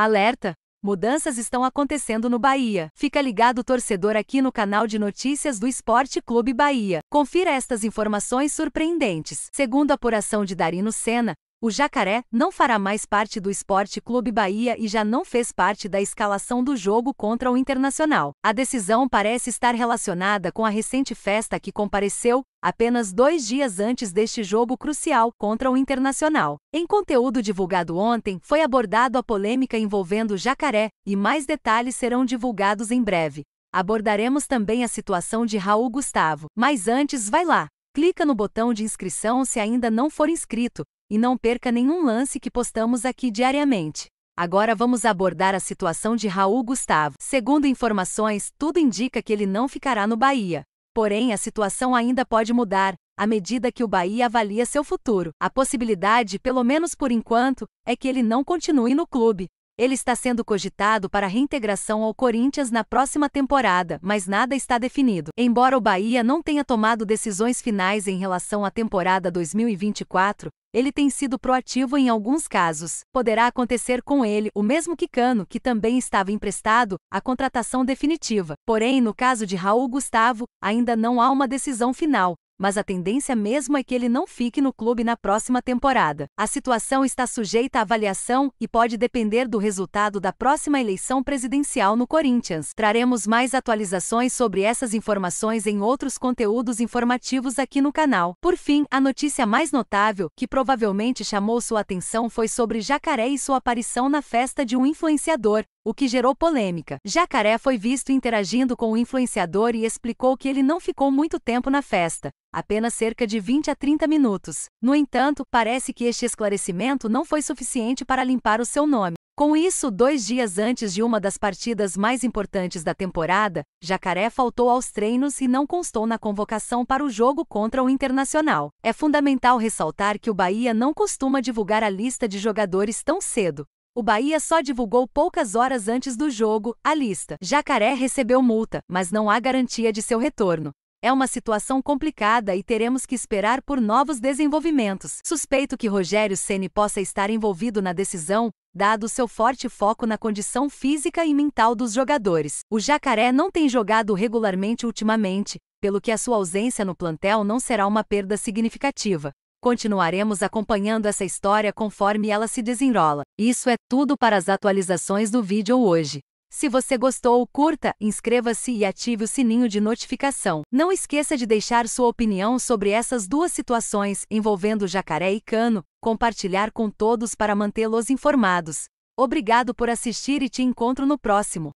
Alerta! Mudanças estão acontecendo no Bahia. Fica ligado, torcedor, aqui no canal de notícias do Esporte Clube Bahia. Confira estas informações surpreendentes. Segundo a apuração de Darino Senna, o Jacaré não fará mais parte do Esporte Clube Bahia e já não fez parte da escalação do jogo contra o Internacional. A decisão parece estar relacionada com a recente festa que compareceu, apenas dois dias antes deste jogo crucial contra o Internacional. Em conteúdo divulgado ontem, foi abordado a polêmica envolvendo o Jacaré, e mais detalhes serão divulgados em breve. Abordaremos também a situação de Raul Gustavo. Mas antes, vai lá! Clica no botão de inscrição se ainda não for inscrito e não perca nenhum lance que postamos aqui diariamente. Agora vamos abordar a situação de Raul Gustavo. Segundo informações, tudo indica que ele não ficará no Bahia. Porém, a situação ainda pode mudar à medida que o Bahia avalia seu futuro. A possibilidade, pelo menos por enquanto, é que ele não continue no clube, ele está sendo cogitado para reintegração ao Corinthians na próxima temporada, mas nada está definido. Embora o Bahia não tenha tomado decisões finais em relação à temporada 2024, ele tem sido proativo em alguns casos. Poderá acontecer com ele o mesmo que Cano, que também estava emprestado, a contratação definitiva. Porém, no caso de Raul Gustavo, ainda não há uma decisão final mas a tendência mesmo é que ele não fique no clube na próxima temporada. A situação está sujeita à avaliação e pode depender do resultado da próxima eleição presidencial no Corinthians. Traremos mais atualizações sobre essas informações em outros conteúdos informativos aqui no canal. Por fim, a notícia mais notável, que provavelmente chamou sua atenção, foi sobre Jacaré e sua aparição na festa de um influenciador o que gerou polêmica. Jacaré foi visto interagindo com o influenciador e explicou que ele não ficou muito tempo na festa, apenas cerca de 20 a 30 minutos. No entanto, parece que este esclarecimento não foi suficiente para limpar o seu nome. Com isso, dois dias antes de uma das partidas mais importantes da temporada, Jacaré faltou aos treinos e não constou na convocação para o jogo contra o Internacional. É fundamental ressaltar que o Bahia não costuma divulgar a lista de jogadores tão cedo, o Bahia só divulgou poucas horas antes do jogo a lista. Jacaré recebeu multa, mas não há garantia de seu retorno. É uma situação complicada e teremos que esperar por novos desenvolvimentos. Suspeito que Rogério Ceni possa estar envolvido na decisão, dado seu forte foco na condição física e mental dos jogadores. O Jacaré não tem jogado regularmente ultimamente, pelo que a sua ausência no plantel não será uma perda significativa. Continuaremos acompanhando essa história conforme ela se desenrola. Isso é tudo para as atualizações do vídeo hoje. Se você gostou, curta, inscreva-se e ative o sininho de notificação. Não esqueça de deixar sua opinião sobre essas duas situações envolvendo jacaré e cano, compartilhar com todos para mantê-los informados. Obrigado por assistir e te encontro no próximo.